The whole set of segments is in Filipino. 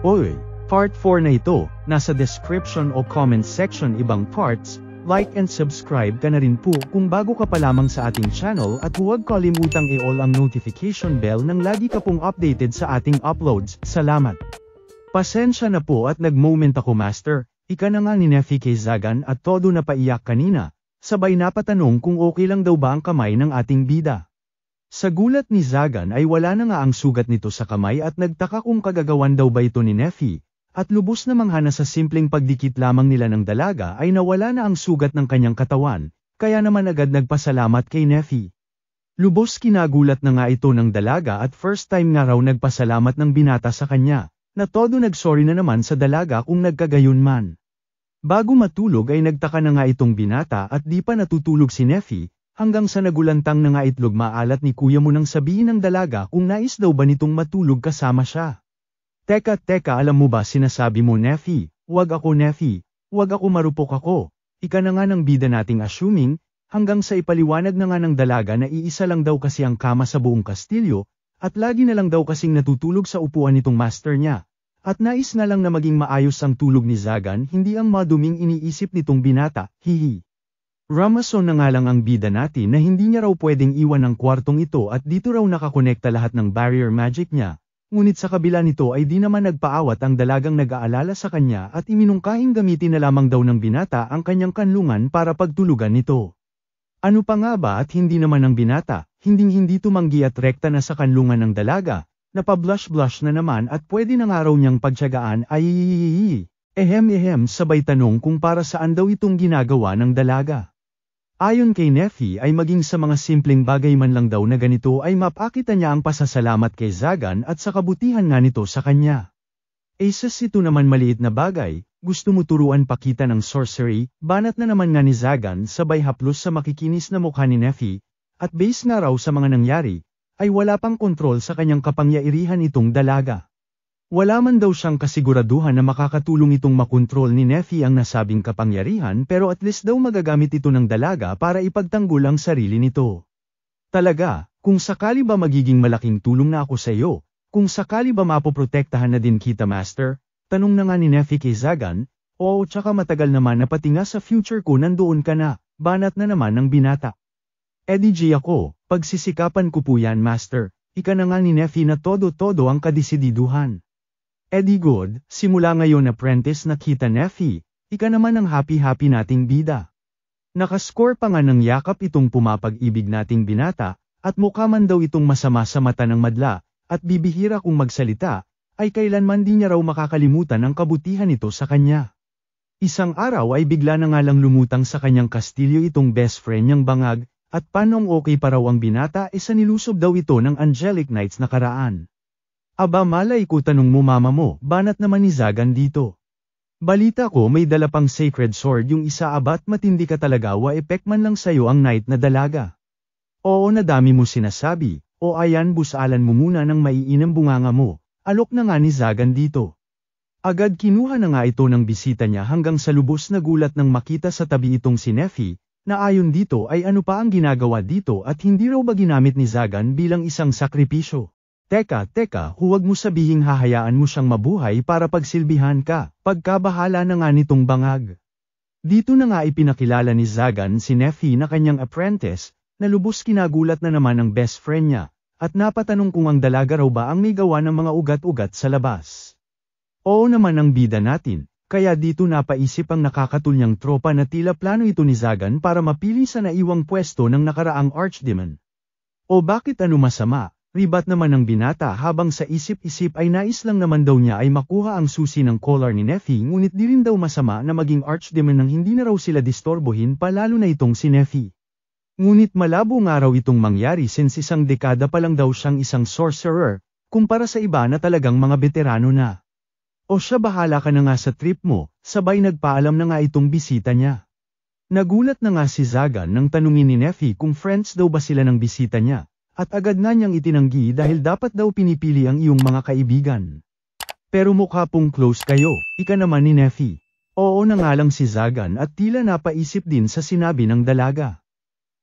Oil. Part 4 na ito, nasa description o comment section ibang parts, like and subscribe ka na rin po kung bago ka pa lamang sa ating channel at huwag kalimutang i-all ang notification bell nang lagi ka pong updated sa ating uploads, salamat. Pasensya na po at nag-moment ako master, ika na nga ni Nefi K. Zagan at todo na paiyak kanina, sabay napatanong kung okay lang daw ba ang kamay ng ating bida. Sa gulat ni Zagan ay wala na nga ang sugat nito sa kamay at nagtaka kung kagagawan daw ba ito ni Nephi, at lubos na manghana sa simpleng pagdikit lamang nila ng dalaga ay nawala na ang sugat ng kanyang katawan, kaya naman agad nagpasalamat kay Nephi. Lubos kinagulat na nga ito ng dalaga at first time nga raw nagpasalamat ng binata sa kanya, na todo nagsorry na naman sa dalaga kung nagkagayon man. Bago matulog ay nagtaka na nga itong binata at di pa natutulog si Nephi, Hanggang sa nagulantang na nga itlog maalat ni kuya mo nang sabihin ng dalaga kung nais daw ba nitong matulog kasama siya. Teka teka alam mo ba sinasabi mo Nefi, wag ako Nefi, wag ako marupok ako, ika na nga ng bida nating assuming, hanggang sa ipaliwanag na nga ng dalaga na iisa lang daw kasi ang kama sa buong kastilyo, at lagi na lang daw kasing natutulog sa upuan nitong master niya. At nais na lang na maging maayos ang tulog ni Zagan hindi ang maduming iniisip nitong binata, hihi. Ramason na nga lang ang bida natin na hindi niya raw pwedeng iwan ang kwartong ito at dito raw nakakonekta lahat ng barrier magic niya, ngunit sa kabila nito ay di naman nagpaawat ang dalagang nag-aalala sa kanya at iminungkahing gamitin na lamang daw ng binata ang kanyang kanlungan para pagtulugan nito. Ano pa nga ba at hindi naman ng binata, hinding-hindi tumanggi at rekta na sa kanlungan ng dalaga, napablush-blush na naman at pwede na nga raw niyang pagtsagaan ay... Ehem-ehem sabay tanong kung para saan daw itong ginagawa ng dalaga. Ayon kay Nefi ay maging sa mga simpleng bagay man lang daw na ganito ay mapakita niya ang pasasalamat kay Zagan at sa kabutihan nga nito sa kanya. Aces eh, ito naman maliit na bagay, gusto mo turuan pakita ng sorcery, banat na naman nga ni Zagan sabay haplos sa makikinis na mukha ni Nefi, at base na raw sa mga nangyari, ay wala pang kontrol sa kanyang kapangyarihan itong dalaga. Wala man daw siyang kasiguraduhan na makakatulong itong makontrol ni Nephi ang nasabing kapangyarihan pero at least daw magagamit ito ng dalaga para ipagtanggol ang sarili nito. Talaga, kung sakali ba magiging malaking tulong na ako sa iyo, kung sakali ba mapoprotektahan na din kita master, tanong na nga ni Nephi kay Zagan, oo tsaka matagal naman na pati nga sa future ko nandoon ka na, banat na naman ng binata. Eddie eh J ako, pagsisikapan ko po yan master, ika na nga ni Nephi na todo-todo ang kadesididuhan. E good, simula ngayon apprentice na kita Nefi, ika naman ang happy-happy nating bida. Nakascore pa nga ng yakap itong pumapag-ibig nating binata, at mukha man daw itong masama sa mata ng madla, at bibihira kung magsalita, ay kailanman di niya raw makakalimutan ang kabutihan nito sa kanya. Isang araw ay bigla na nga lang lumutang sa kanyang kastilyo itong best friend niyang bangag, at panong okay pa raw ang binata e eh, nilusob daw ito ng Angelic Knights na karaan. Aba malay ko tanong mo mama mo, banat naman ni Zagan dito. Balita ko may dala pang sacred sword yung isa abat matindi ka talaga wa epek man lang sayo ang knight na dalaga. Oo nadami mo sinasabi, o ayan busalan mo muna ng maiinang bunganga mo, alok na nga ni Zagan dito. Agad kinuha na nga ito ng bisita niya hanggang sa lubos na gulat nang makita sa tabi itong si Nefi, na ayon dito ay ano pa ang ginagawa dito at hindi raw ba ginamit ni Zagan bilang isang sakripisyo. Teka, teka, huwag mo sabihing hahayaan mo siyang mabuhay para pagsilbihan ka, pagkabahala na nga nitong bangag. Dito na nga ipinakilala ni Zagan si Nephi na kanyang apprentice, na lubos kinagulat na naman ang best friend niya, at napatanong kung ang dalaga raw ba ang may gawa ng mga ugat-ugat sa labas. Oo naman ang bida natin, kaya dito napaisip ang nakakatulyang tropa na tila plano ito ni Zagan para mapili sa naiwang pwesto ng nakaraang archdemon. O bakit ano masama, Ribat naman ng binata habang sa isip-isip ay nais lang naman daw niya ay makuha ang susi ng collar ni Nefi ngunit di rin daw masama na maging archdemon nang hindi na raw sila distorbohin lalo na itong si Nefi. Ngunit malabo nga raw itong mangyari since isang dekada pa lang daw siyang isang sorcerer, kumpara sa iba na talagang mga veterano na. O siya bahala ka na nga sa trip mo, sabay nagpaalam na nga itong bisita niya. Nagulat na nga si Zagan nang tanungin ni Nefi kung friends daw ba sila ng bisita niya, at agad na niyang itinanggi dahil dapat daw pinipili ang iyong mga kaibigan. Pero mukha pong close kayo, ika naman ni Nefi. Oo na nga lang si Zagan at tila napaisip din sa sinabi ng dalaga.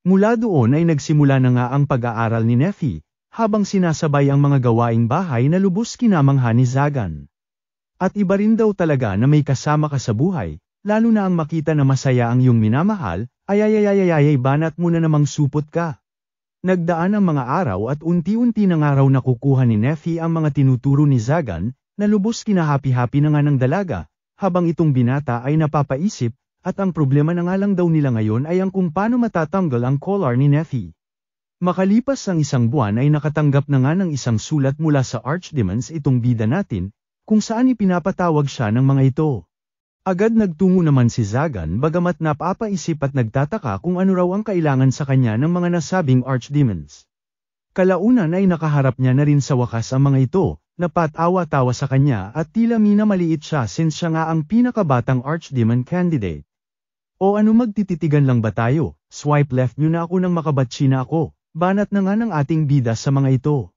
Mula doon ay nagsimula na nga ang pag-aaral ni Nefi, habang sinasabay ang mga gawaing bahay na lubos kinamangha ni Zagan. At iba rin daw talaga na may kasama ka sa buhay, lalo na ang makita na masaya ang iyong minamahal, ayayayayayay banat mo na namang supot ka. Nagdaan ang mga araw at unti-unti ng araw nakukuha ni Nephi ang mga tinuturo ni Zagan, na lubos kinahapi-hapi na nga ng dalaga, habang itong binata ay napapaisip, at ang problema na nga lang daw nila ngayon ay ang kung paano matatanggal ang collar ni Nephi. Makalipas ang isang buwan ay nakatanggap na nga ng isang sulat mula sa Archdemons itong bida natin, kung saan ipinapatawag siya ng mga ito. Agad nagtungo naman si Zagan bagamat napapaisip at nagtataka kung ano raw ang kailangan sa kanya ng mga nasabing archdemons. Kalaunan ay nakaharap niya na rin sa wakas ang mga ito, napatawa-tawa sa kanya at tila minamaliit siya since siya nga ang pinakabatang archdemon candidate. O ano magtititigan lang ba tayo, swipe left niyo na ako ng makabatsi na ako, banat na nga ng ating bida sa mga ito.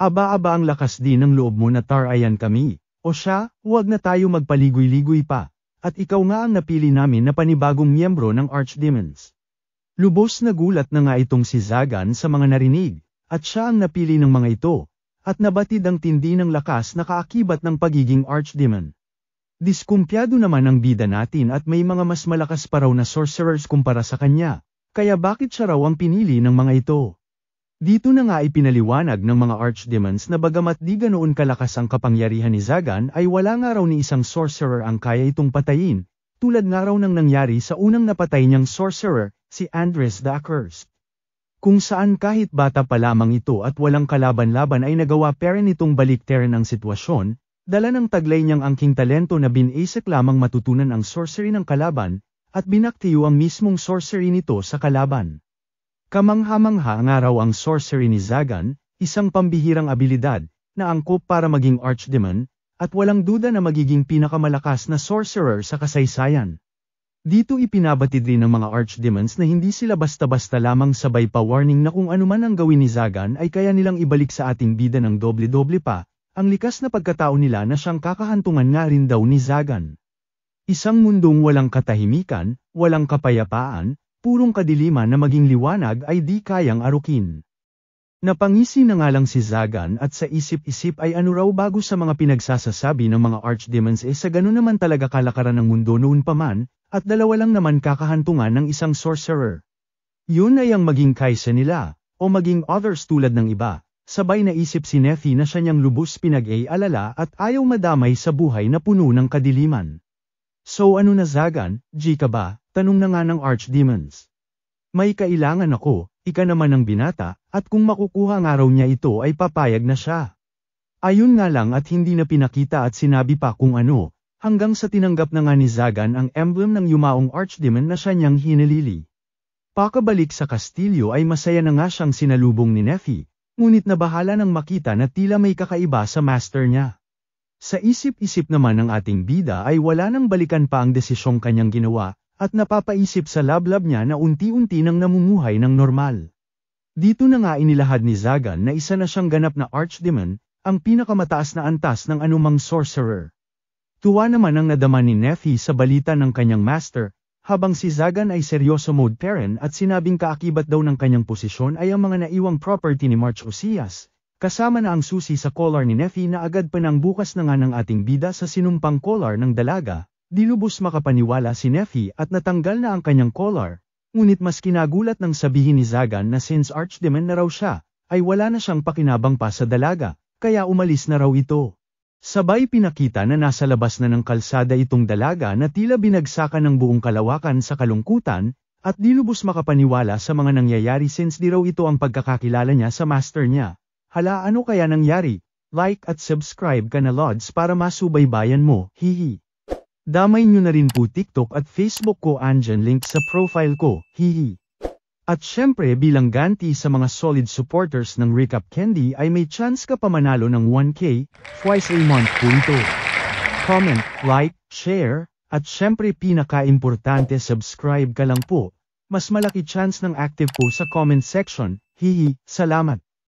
Aba-aba ang lakas din ng loob mo na tarayan kami, o siya, huwag na tayo magpaligoy-ligoy pa, at ikaw nga ang napili namin na panibagong miyembro ng Archdemons. Lubos na gulat na nga itong si Zagan sa mga narinig, at siya ang napili ng mga ito, at nabatid ang tindi ng lakas na kaakibat ng pagiging Archdemon. Diskumpyado naman ang bida natin at may mga mas malakas pa raw na sorcerers kumpara sa kanya, kaya bakit siya raw ang pinili ng mga ito? Dito na nga ipinaliwanag ng mga archdemons na bagamat di ganoon kalakas ang kapangyarihan ni Zagan ay wala nga raw ni isang sorcerer ang kaya itong patayin, tulad nga raw nang nangyari sa unang napatay niyang sorcerer, si Andres the Accursed. Kung saan kahit bata pa lamang ito at walang kalaban-laban ay nagawa pa rin itong balikterin ang sitwasyon, dala ng taglay niyang angking talento na binisik lamang matutunan ang sorcery ng kalaban, at binaktiyo ang mismong sorcery nito sa kalaban. Kamangha-mangha nga raw ang sorcery ni Zagan, isang pambihirang abilidad, na angkop para maging archdemon, at walang duda na magiging pinakamalakas na sorcerer sa kasaysayan. Dito ipinabatid rin ng mga archdemons na hindi sila basta-basta lamang sabay pa warning na kung anuman ang gawin ni Zagan ay kaya nilang ibalik sa ating bida ng doble-doble pa, ang likas na pagkatao nila na siyang kakahantungan nga rin daw ni Zagan. Isang mundong walang katahimikan, walang kapayapaan, Purong kadiliman na maging liwanag ay di kayang arukin. Napangisi na nga lang si Zagan at sa isip-isip ay ano raw bago sa mga pinagsasasabi ng mga archdemons eh sa ganun naman talaga kalakaran ng mundo noon pa man, at dalawa lang naman kakahantungan ng isang sorcerer. Yun ay ang maging kaisa nila, o maging others tulad ng iba, sabay naisip si Nefi na siya niyang lubos pinag-ay-alala at ayaw madamay sa buhay na puno ng kadiliman. So ano na Zagan, G ba? Tanong na nga ng Archdemons. May kailangan ako, ika naman ng binata, at kung makukuha nga araw niya ito ay papayag na siya. Ayun nga lang at hindi na pinakita at sinabi pa kung ano, hanggang sa tinanggap na nga ni Zagan ang emblem ng yumaong Archdemon na siya niyang hinilili. Pakabalik sa kastilyo ay masaya na nga siyang sinalubong ni Nefi, ngunit nabahala nang makita na tila may kakaiba sa master niya. Sa isip-isip naman ng ating bida ay wala nang balikan pa ang desisyong kanyang ginawa, at napapaisip sa lablab niya na unti-unti nang namumuhay ng normal. Dito na nga inilahad ni Zagan na isa na siyang ganap na archdemon, ang pinakamataas na antas ng anumang sorcerer. Tuwa naman ang nadama ni Nefi sa balita ng kanyang master, habang si Zagan ay seryoso mode parent at sinabing kaakibat daw ng kanyang posisyon ay ang mga naiwang property ni March Osias, Kasama na ang susi sa collar ni Nephi na agad pa nang bukas na nga ng ating bida sa sinumpang collar ng dalaga, dilubos makapaniwala si Nephi at natanggal na ang kanyang collar, ngunit mas kinagulat ng sabihin ni Zagan na since archdemon na raw siya, ay wala na siyang pakinabang pa sa dalaga, kaya umalis na raw ito. Sabay pinakita na nasa labas na ng kalsada itong dalaga na tila binagsakan ng buong kalawakan sa kalungkutan, at dilubos makapaniwala sa mga nangyayari since di raw ito ang pagkakakilala niya sa master niya. Hala ano kaya nangyari? Like at subscribe ka na Lods para masubaybayan mo, hihi. Damay nyo na rin po TikTok at Facebook ko andyan link sa profile ko, hihi. At syempre bilang ganti sa mga solid supporters ng Recap Candy ay may chance ka pa manalo ng 1k, twice a month po ito. Comment, like, share, at syempre pinaka-importante subscribe ka lang po, mas malaki chance ng active po sa comment section, hihi, salamat.